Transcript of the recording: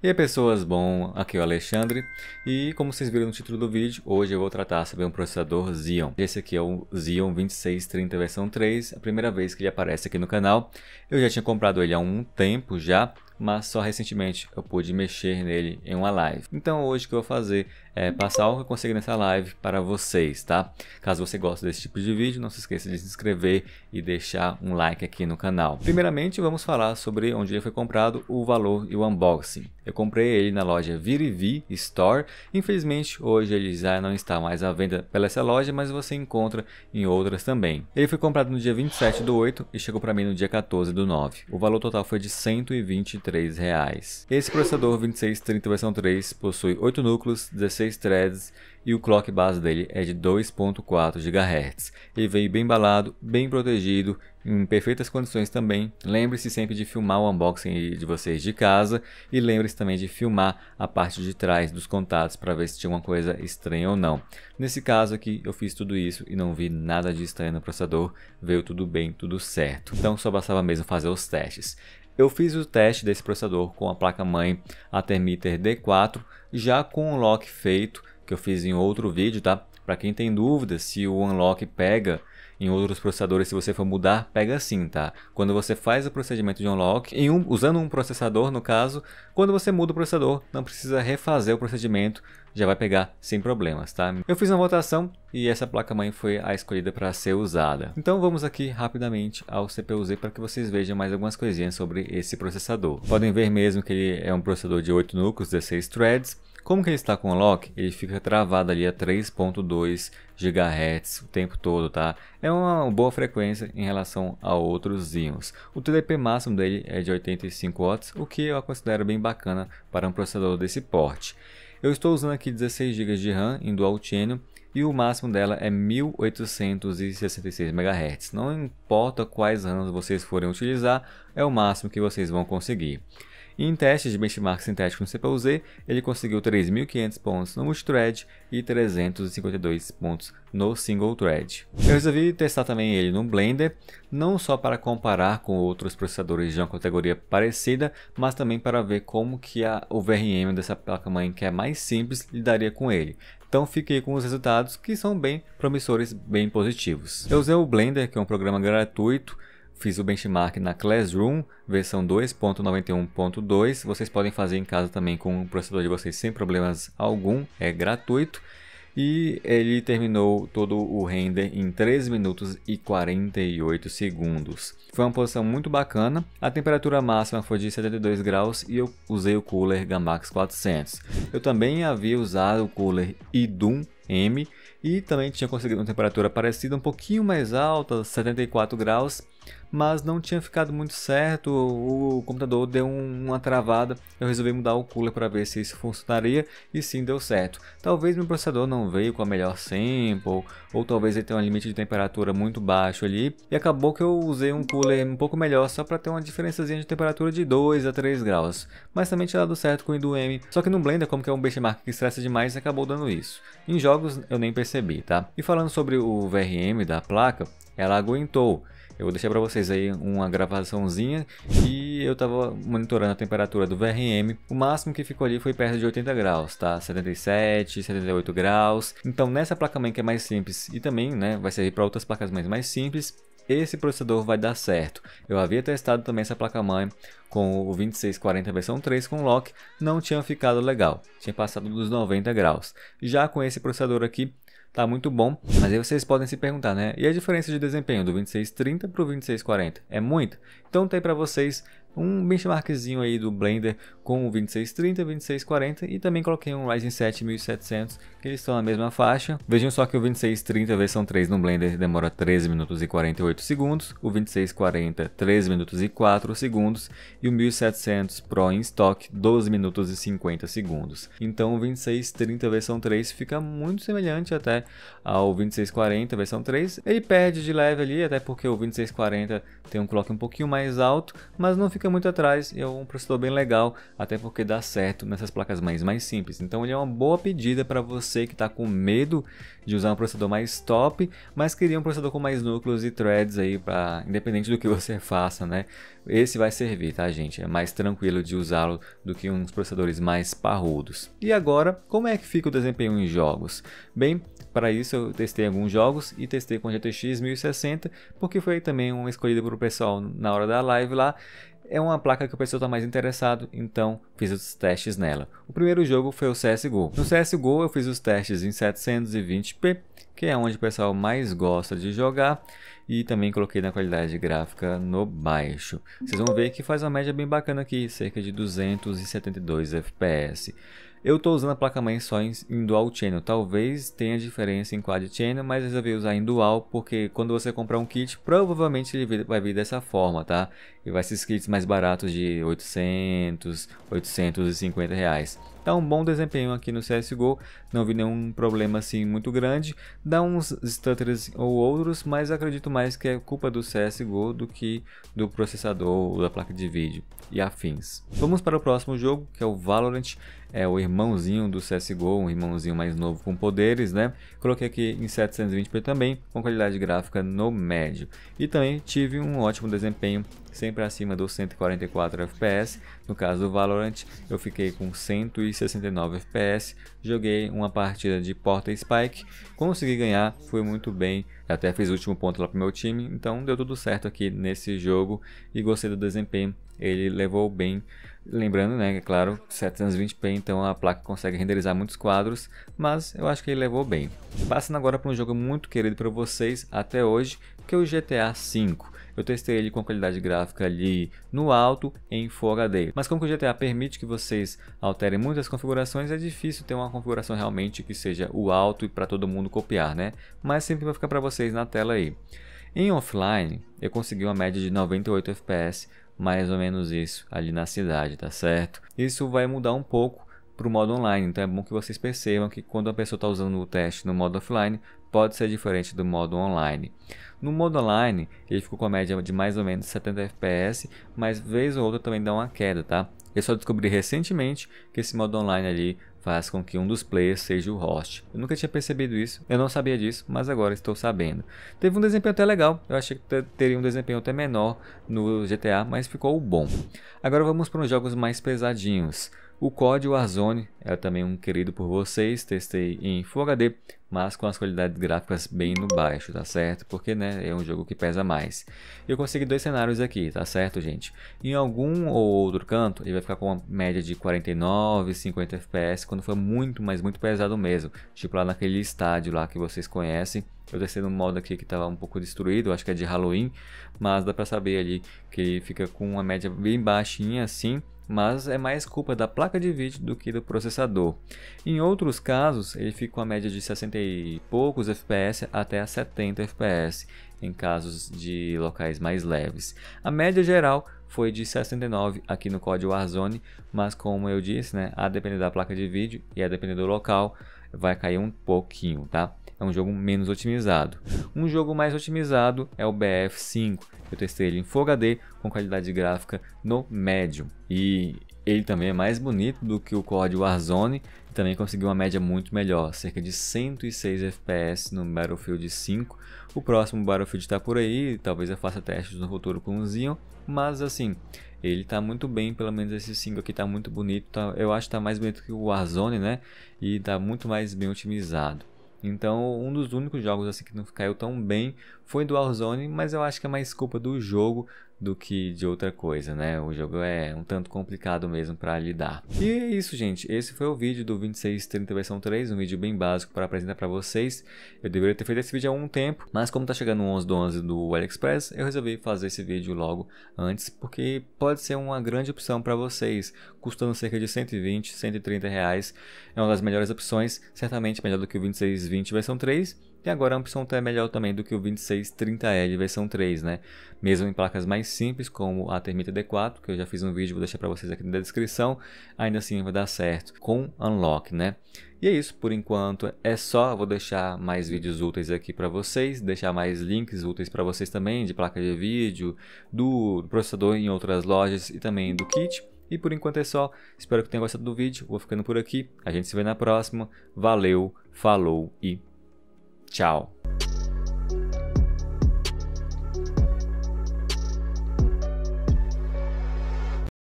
E aí pessoas, bom, aqui é o Alexandre e como vocês viram no título do vídeo, hoje eu vou tratar sobre um processador Xeon. Esse aqui é o Xeon 2630 versão 3, a primeira vez que ele aparece aqui no canal. Eu já tinha comprado ele há um tempo já, mas só recentemente eu pude mexer nele em uma live. Então hoje o que eu vou fazer é passar o que eu consegui nessa live para vocês, tá? Caso você goste desse tipo de vídeo, não se esqueça de se inscrever e deixar um like aqui no canal. Primeiramente vamos falar sobre onde ele foi comprado, o valor e o unboxing. Eu comprei ele na loja Virivi Store. Infelizmente, hoje ele já não está mais à venda pela essa loja, mas você encontra em outras também. Ele foi comprado no dia 27 do 8 e chegou para mim no dia 14 do 9. O valor total foi de 123 reais. Esse processador 2630 versão 3 possui 8 núcleos, 16 threads e o clock base dele é de 2.4 GHz. Ele veio bem embalado, bem protegido, em perfeitas condições também. Lembre-se sempre de filmar o unboxing de vocês de casa e lembre-se também de filmar a parte de trás dos contatos para ver se tinha uma coisa estranha ou não. Nesse caso aqui eu fiz tudo isso e não vi nada de estranho no processador, veio tudo bem, tudo certo. Então só bastava mesmo fazer os testes. Eu fiz o teste desse processador com a placa-mãe Atermiter D4, já com o lock feito, que eu fiz em outro vídeo, tá? Para quem tem dúvida se o unlock pega em outros processadores, se você for mudar, pega sim, tá? Quando você faz o procedimento de unlock, um, usando um processador no caso, quando você muda o processador, não precisa refazer o procedimento, já vai pegar sem problemas, tá? Eu fiz uma votação e essa placa-mãe foi a escolhida para ser usada. Então vamos aqui rapidamente ao CPU-Z para que vocês vejam mais algumas coisinhas sobre esse processador. Podem ver mesmo que ele é um processador de 8 núcleos, 16 threads, como que ele está com o lock, ele fica travado ali a 3.2 GHz o tempo todo, tá? É uma boa frequência em relação a outros íons. O TDP máximo dele é de 85 watts, o que eu considero bem bacana para um processador desse porte. Eu estou usando aqui 16 GB de RAM em dual channel e o máximo dela é 1866 MHz. Não importa quais RAMs vocês forem utilizar, é o máximo que vocês vão conseguir. E em testes de benchmark sintético no CPU-Z, ele conseguiu 3.500 pontos no multithread e 352 pontos no single thread. Eu resolvi testar também ele no Blender, não só para comparar com outros processadores de uma categoria parecida, mas também para ver como que a VRM dessa placa-mãe, que é mais simples, lidaria com ele. Então fiquei com os resultados que são bem promissores, bem positivos. Eu usei o Blender, que é um programa gratuito, Fiz o benchmark na Classroom, versão 2.91.2. Vocês podem fazer em casa também com o processador de vocês sem problemas algum, é gratuito. E ele terminou todo o render em 3 minutos e 48 segundos. Foi uma posição muito bacana. A temperatura máxima foi de 72 graus e eu usei o cooler Gamax 400. Eu também havia usado o cooler Idum M e também tinha conseguido uma temperatura parecida, um pouquinho mais alta, 74 graus mas não tinha ficado muito certo, o computador deu uma travada, eu resolvi mudar o cooler para ver se isso funcionaria e sim deu certo. Talvez meu processador não veio com a melhor sample, ou talvez ele tenha um limite de temperatura muito baixo ali, e acabou que eu usei um cooler um pouco melhor só para ter uma diferençazinha de temperatura de 2 a 3 graus, mas também tinha dado certo com o Indu M, só que no Blender, como que é um benchmark que estressa demais, acabou dando isso. Em jogos eu nem percebi, tá? E falando sobre o VRM da placa, ela aguentou, eu vou deixar para vocês aí uma gravaçãozinha e eu estava monitorando a temperatura do VRM. O máximo que ficou ali foi perto de 80 graus, tá? 77, 78 graus. Então nessa placa mãe que é mais simples e também, né, vai servir para outras placas mães mais simples, esse processador vai dar certo. Eu havia testado também essa placa-mãe com o 2640 versão 3 com lock, não tinha ficado legal, tinha passado dos 90 graus. Já com esse processador aqui, tá muito bom. Mas aí vocês podem se perguntar, né? E a diferença de desempenho do 2630 para o 2640? É muito? Então tem para vocês um benchmarkzinho aí do Blender com o 2630, 2640 e também coloquei um Ryzen 7 1700, que eles estão na mesma faixa. Vejam só que o 2630 versão 3 no Blender demora 13 minutos e 48 segundos, o 2640 13 minutos e 4 segundos e o 1700 Pro em estoque 12 minutos e 50 segundos. Então o 2630 versão 3 fica muito semelhante até ao 2640 versão 3. Ele perde de leve ali, até porque o 2640 tem um clock um pouquinho mais alto, mas não fica fica muito atrás e é um processador bem legal, até porque dá certo nessas placas mães mais simples. Então ele é uma boa pedida para você que está com medo de usar um processador mais top, mas queria um processador com mais núcleos e threads aí, pra, independente do que você faça, né? Esse vai servir, tá gente? É mais tranquilo de usá-lo do que uns processadores mais parrudos. E agora, como é que fica o desempenho em jogos? Bem, para isso eu testei alguns jogos e testei com GTX 1060, porque foi também uma escolhida para o pessoal na hora da live lá é uma placa que o pessoal está mais interessado, então fiz os testes nela. O primeiro jogo foi o CSGO. No CSGO eu fiz os testes em 720p, que é onde o pessoal mais gosta de jogar, e também coloquei na qualidade gráfica no baixo. Vocês vão ver que faz uma média bem bacana aqui, cerca de 272 fps. Eu estou usando a placa-mãe só em, em, dual channel, talvez tenha diferença em quad channel, mas resolvi usar em dual, porque quando você comprar um kit, provavelmente ele vai vir dessa forma, tá? E vai ser esses kits mais baratos de 800, 850 reais. Tá um bom desempenho aqui no CSGO, não vi nenhum problema assim muito grande, dá uns stutters ou outros, mas acredito mais que é culpa do CSGO do que do processador, da placa de vídeo e afins. Vamos para o próximo jogo, que é o Valorant é o irmãozinho do CSGO, um irmãozinho mais novo com poderes, né? Coloquei aqui em 720p também, com qualidade gráfica no médio. E também tive um ótimo desempenho, sempre acima dos 144 FPS. No caso do Valorant, eu fiquei com 169 FPS, joguei uma partida de Porta Spike, consegui ganhar, foi muito bem, até fiz o último ponto lá pro meu time, então deu tudo certo aqui nesse jogo e gostei do desempenho ele levou bem. Lembrando, né, é claro, 720p, então a placa consegue renderizar muitos quadros, mas eu acho que ele levou bem. Passando agora para um jogo muito querido para vocês até hoje, que é o GTA V. Eu testei ele com qualidade gráfica ali no alto em Full HD. Mas como o GTA permite que vocês alterem muitas configurações, é difícil ter uma configuração realmente que seja o alto e para todo mundo copiar, né? Mas sempre vai ficar para vocês na tela aí. Em offline, eu consegui uma média de 98 FPS, mais ou menos isso ali na cidade, tá certo? Isso vai mudar um pouco para o modo online, então é bom que vocês percebam que quando a pessoa está usando o teste no modo offline, pode ser diferente do modo online. No modo online, ele ficou com a média de mais ou menos 70 FPS, mas vez ou outra também dá uma queda, tá? Eu só descobri recentemente que esse modo online ali faz com que um dos players seja o host. Eu nunca tinha percebido isso, eu não sabia disso, mas agora estou sabendo. Teve um desempenho até legal, eu achei que teria um desempenho até menor no GTA, mas ficou bom. Agora vamos para os jogos mais pesadinhos. O COD Warzone é também um querido por vocês, testei em Full HD, mas com as qualidades gráficas bem no baixo, tá certo? Porque, né, é um jogo que pesa mais. Eu consegui dois cenários aqui, tá certo, gente? Em algum ou outro canto, ele vai ficar com uma média de 49, 50 FPS, quando foi muito, mas muito pesado mesmo. Tipo lá naquele estádio lá que vocês conhecem. Eu testei num modo aqui que estava um pouco destruído, acho que é de Halloween, mas dá pra saber ali que ele fica com uma média bem baixinha assim, mas é mais culpa da placa de vídeo do que do processador. Em outros casos, ele fica com a média de 60 e poucos FPS até a 70 FPS, em casos de locais mais leves. A média geral foi de 69 aqui no código Warzone, mas como eu disse, né, a depender da placa de vídeo e a depender do local, vai cair um pouquinho, tá? É um jogo menos otimizado. Um jogo mais otimizado é o BF5. Eu testei ele em Full HD com qualidade gráfica no médio. E ele também é mais bonito do que o COD Warzone e também conseguiu uma média muito melhor, cerca de 106 FPS no Battlefield 5. O próximo Battlefield está por aí, talvez eu faça testes no futuro com o Zion, mas assim, ele tá muito bem, pelo menos esse single aqui tá muito bonito. Tá, eu acho que tá mais bonito que o Warzone, né? E tá muito mais bem otimizado. Então, um dos únicos jogos assim que não caiu tão bem foi do Warzone, mas eu acho que é mais culpa do jogo do que de outra coisa, né? O jogo é um tanto complicado mesmo para lidar. E é isso, gente. Esse foi o vídeo do 2630 versão 3, um vídeo bem básico para apresentar para vocês. Eu deveria ter feito esse vídeo há um tempo, mas como tá chegando o 11 do 11 do AliExpress, eu resolvi fazer esse vídeo logo antes, porque pode ser uma grande opção para vocês, custando cerca de 120, 130 reais. É uma das melhores opções, certamente melhor do que o 2620 versão 3, e agora a opção é melhor também do que o 2630E de versão 3, né? Mesmo em placas mais simples, como a Termita D4, que eu já fiz um vídeo, vou deixar para vocês aqui na descrição, ainda assim vai dar certo com Unlock, né? E é isso, por enquanto é só, vou deixar mais vídeos úteis aqui para vocês, deixar mais links úteis para vocês também, de placa de vídeo, do processador em outras lojas e também do kit. E por enquanto é só, espero que tenham gostado do vídeo, vou ficando por aqui, a gente se vê na próxima, valeu, falou e Tchau.